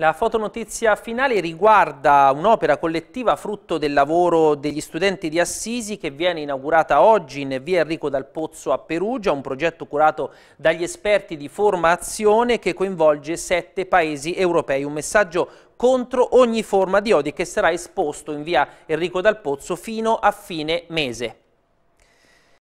La fotonotizia finale riguarda un'opera collettiva frutto del lavoro degli studenti di Assisi che viene inaugurata oggi in via Enrico dal Pozzo a Perugia, un progetto curato dagli esperti di formazione che coinvolge sette paesi europei. Un messaggio contro ogni forma di odio che sarà esposto in via Enrico dal Pozzo fino a fine mese.